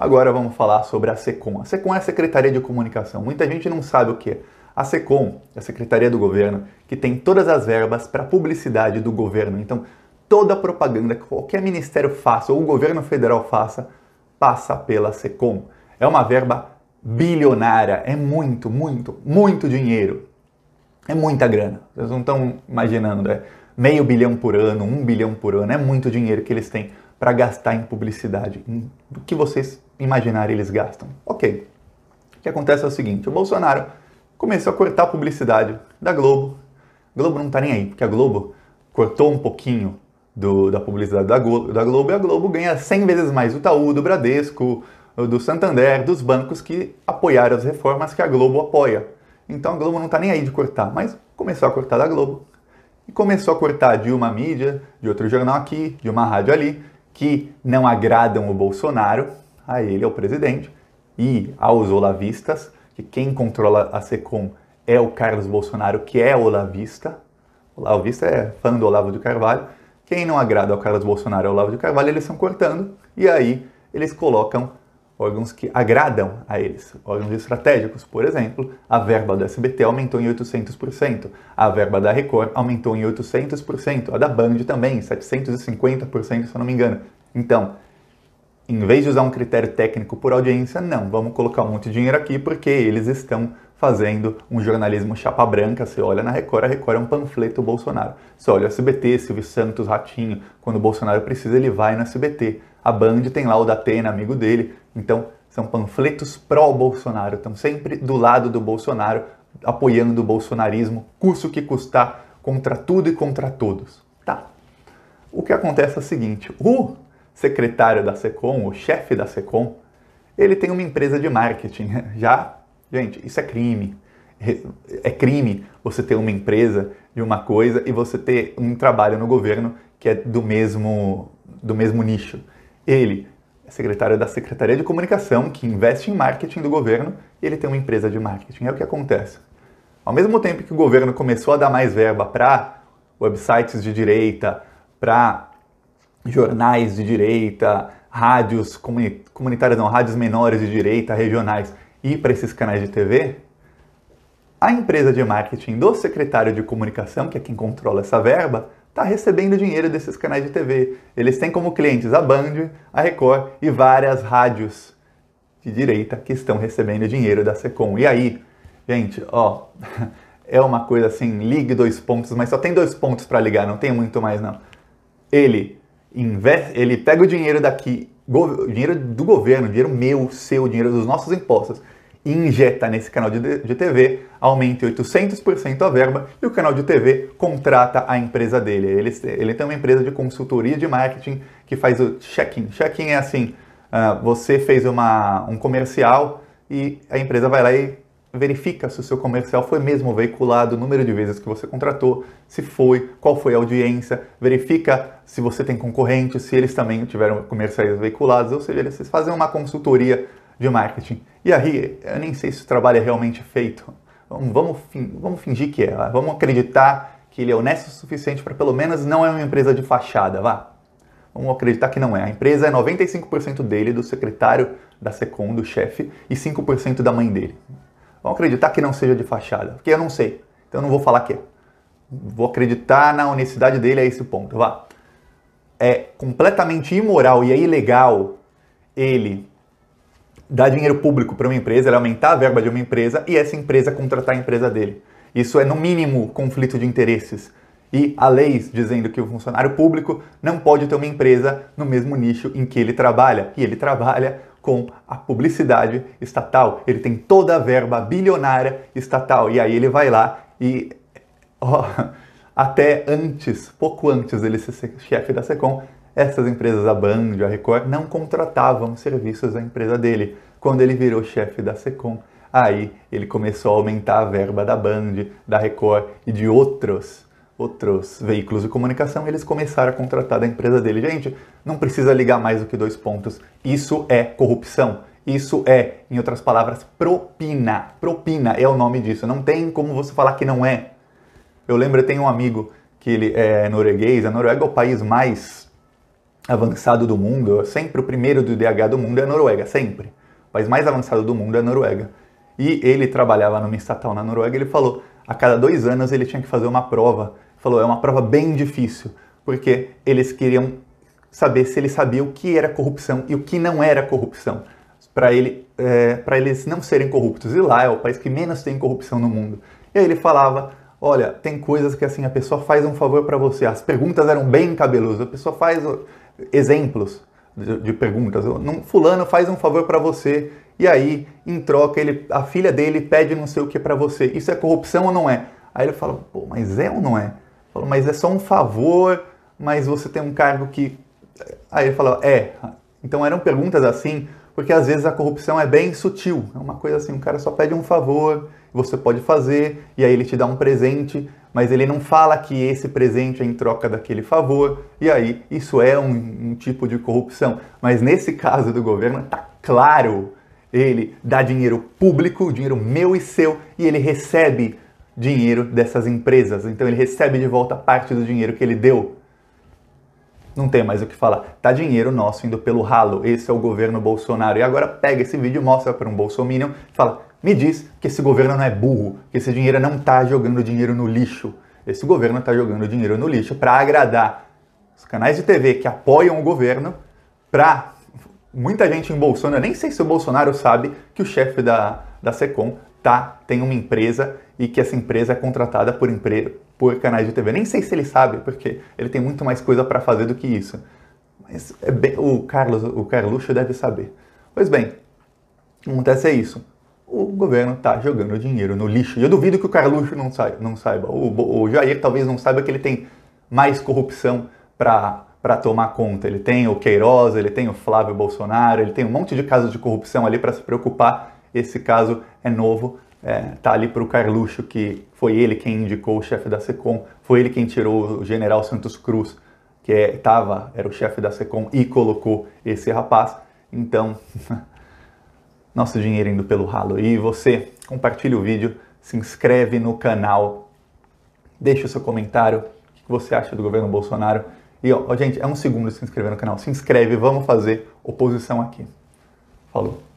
Agora vamos falar sobre a SECOM. A SECOM é a Secretaria de Comunicação. Muita gente não sabe o que é. A SECOM é a Secretaria do Governo que tem todas as verbas para publicidade do governo. Então, toda a propaganda que qualquer ministério faça ou o governo federal faça passa pela SECOM. É uma verba bilionária, é muito, muito, muito dinheiro. É muita grana. Vocês não estão imaginando, é meio bilhão por ano, um bilhão por ano, é muito dinheiro que eles têm para gastar em publicidade, O do que vocês imaginarem eles gastam. Ok. O que acontece é o seguinte: o Bolsonaro começou a cortar a publicidade da Globo. A Globo não está nem aí, porque a Globo cortou um pouquinho do, da publicidade da Globo, da Globo e a Globo ganha 100 vezes mais do Itaú, do Bradesco, do Santander, dos bancos que apoiaram as reformas que a Globo apoia. Então a Globo não está nem aí de cortar, mas começou a cortar da Globo. E começou a cortar de uma mídia, de outro jornal aqui, de uma rádio ali que não agradam o Bolsonaro, a ele é o presidente, e aos olavistas, que quem controla a SECOM é o Carlos Bolsonaro, que é olavista. Olavista é fã do Olavo de Carvalho. Quem não agrada ao Carlos Bolsonaro e ao Olavo de Carvalho, eles estão cortando, e aí eles colocam órgãos que agradam a eles, órgãos estratégicos. Por exemplo, a verba da SBT aumentou em 800%, a verba da Record aumentou em 800%, a da Band também, 750%, se eu não me engano. Então, em vez de usar um critério técnico por audiência, não, vamos colocar um monte de dinheiro aqui porque eles estão fazendo um jornalismo chapa branca. Você olha na Record, a Record é um panfleto Bolsonaro. Você olha o SBT, Silvio Santos, Ratinho. Quando o Bolsonaro precisa, ele vai no SBT. A Band tem lá o Datena, amigo dele, então, são panfletos pró-Bolsonaro, estão sempre do lado do Bolsonaro, apoiando o bolsonarismo, custo que custar, contra tudo e contra todos. Tá. O que acontece é o seguinte, o secretário da SECOM, o chefe da SECOM, ele tem uma empresa de marketing. Né? Já, gente, isso é crime. É crime você ter uma empresa de uma coisa e você ter um trabalho no governo que é do mesmo, do mesmo nicho. Ele é secretário da Secretaria de Comunicação, que investe em marketing do governo, e ele tem uma empresa de marketing. É o que acontece. Ao mesmo tempo que o governo começou a dar mais verba para websites de direita, para jornais de direita, rádios comunitárias, não, rádios menores de direita, regionais, e para esses canais de TV, a empresa de marketing do secretário de comunicação, que é quem controla essa verba, está recebendo dinheiro desses canais de TV. Eles têm como clientes a Band, a Record e várias rádios de direita que estão recebendo dinheiro da Secom. E aí, gente, ó, é uma coisa assim, ligue dois pontos, mas só tem dois pontos para ligar, não tem muito mais não. Ele investe, ele pega o dinheiro daqui, dinheiro do governo, dinheiro meu, seu, dinheiro dos nossos impostos e injeta nesse canal de, de TV, aumenta 800% a verba e o canal de TV contrata a empresa dele. Ele, ele tem uma empresa de consultoria de marketing que faz o check-in. Check-in é assim, uh, você fez uma, um comercial e a empresa vai lá e verifica se o seu comercial foi mesmo veiculado, o número de vezes que você contratou, se foi, qual foi a audiência, verifica se você tem concorrente, se eles também tiveram comerciais veiculados, ou seja, eles fazem uma consultoria de marketing. E aí, eu nem sei se o trabalho é realmente feito. Vamos, vamos fingir que é, vamos acreditar que ele é honesto o suficiente para pelo menos não é uma empresa de fachada, vá. Vamos acreditar que não é. A empresa é 95% dele, do secretário da Secom, do chefe, e 5% da mãe dele. Vamos acreditar que não seja de fachada, porque eu não sei. Então eu não vou falar que é. Vou acreditar na honestidade dele a esse ponto, vá. É completamente imoral e é ilegal ele dar dinheiro público para uma empresa, ele aumentar a verba de uma empresa e essa empresa contratar a empresa dele. Isso é, no mínimo, conflito de interesses. E há leis dizendo que o funcionário público não pode ter uma empresa no mesmo nicho em que ele trabalha. E ele trabalha com a publicidade estatal. Ele tem toda a verba bilionária estatal. E aí ele vai lá e. Oh, até antes, pouco antes dele ser chefe da SECOM, essas empresas, a Band, a Record, não contratavam serviços da empresa dele. Quando ele virou chefe da Secom, aí ele começou a aumentar a verba da Band, da Record e de outros outros veículos de comunicação, eles começaram a contratar da empresa dele. Gente, não precisa ligar mais do que dois pontos. Isso é corrupção. Isso é, em outras palavras, propina. Propina é o nome disso. Não tem como você falar que não é. Eu lembro, eu tenho um amigo que ele é norueguês. A é Noruega é o país mais avançado do mundo, sempre o primeiro do IDH do mundo é a Noruega, sempre. O país mais avançado do mundo é a Noruega. E ele trabalhava numa estatal na Noruega, ele falou, a cada dois anos ele tinha que fazer uma prova. Falou, é uma prova bem difícil, porque eles queriam saber se ele sabia o que era corrupção e o que não era corrupção, para ele, é, eles não serem corruptos. E lá é o país que menos tem corrupção no mundo. E aí ele falava, olha, tem coisas que assim a pessoa faz um favor para você. As perguntas eram bem cabelosas. A pessoa faz exemplos de, de perguntas. fulano faz um favor para você e aí, em troca, ele, a filha dele pede não sei o que para você. Isso é corrupção ou não é? Aí ele fala, pô, mas é ou não é? Fala, mas é só um favor, mas você tem um cargo que. Aí ele fala, é. Então eram perguntas assim, porque às vezes a corrupção é bem sutil. É uma coisa assim, o cara só pede um favor, você pode fazer, e aí ele te dá um presente, mas ele não fala que esse presente é em troca daquele favor, e aí isso é um, um tipo de corrupção. Mas nesse caso do governo, tá claro, ele dá dinheiro público, dinheiro meu e seu, e ele recebe dinheiro dessas empresas. Então ele recebe de volta parte do dinheiro que ele deu. Não tem mais o que falar. Tá dinheiro nosso indo pelo ralo. Esse é o governo Bolsonaro. E agora pega esse vídeo, mostra para um bolsominion, fala: me diz que esse governo não é burro, que esse dinheiro não está jogando dinheiro no lixo. Esse governo está jogando dinheiro no lixo para agradar os canais de TV que apoiam o governo, para muita gente em Bolsonaro, nem sei se o Bolsonaro sabe que o chefe da, da SECOM tá, tem uma empresa e que essa empresa é contratada por, empre... por canais de TV. Nem sei se ele sabe, porque ele tem muito mais coisa para fazer do que isso. Mas é bem... o Carlos, o Carluxo deve saber. Pois bem, acontece é isso o governo está jogando dinheiro no lixo. E eu duvido que o Carluxo não saiba. Não saiba. O, o Jair talvez não saiba que ele tem mais corrupção para tomar conta. Ele tem o Queiroz, ele tem o Flávio Bolsonaro, ele tem um monte de casos de corrupção ali para se preocupar. Esse caso é novo, é, tá ali para o Carluxo, que foi ele quem indicou o chefe da SECOM, foi ele quem tirou o general Santos Cruz, que é, tava, era o chefe da SECOM, e colocou esse rapaz. Então, nosso dinheiro indo pelo ralo. E você, compartilha o vídeo, se inscreve no canal, deixa o seu comentário, o que você acha do governo Bolsonaro. E, ó, gente, é um segundo se inscrever no canal. Se inscreve, vamos fazer oposição aqui. Falou.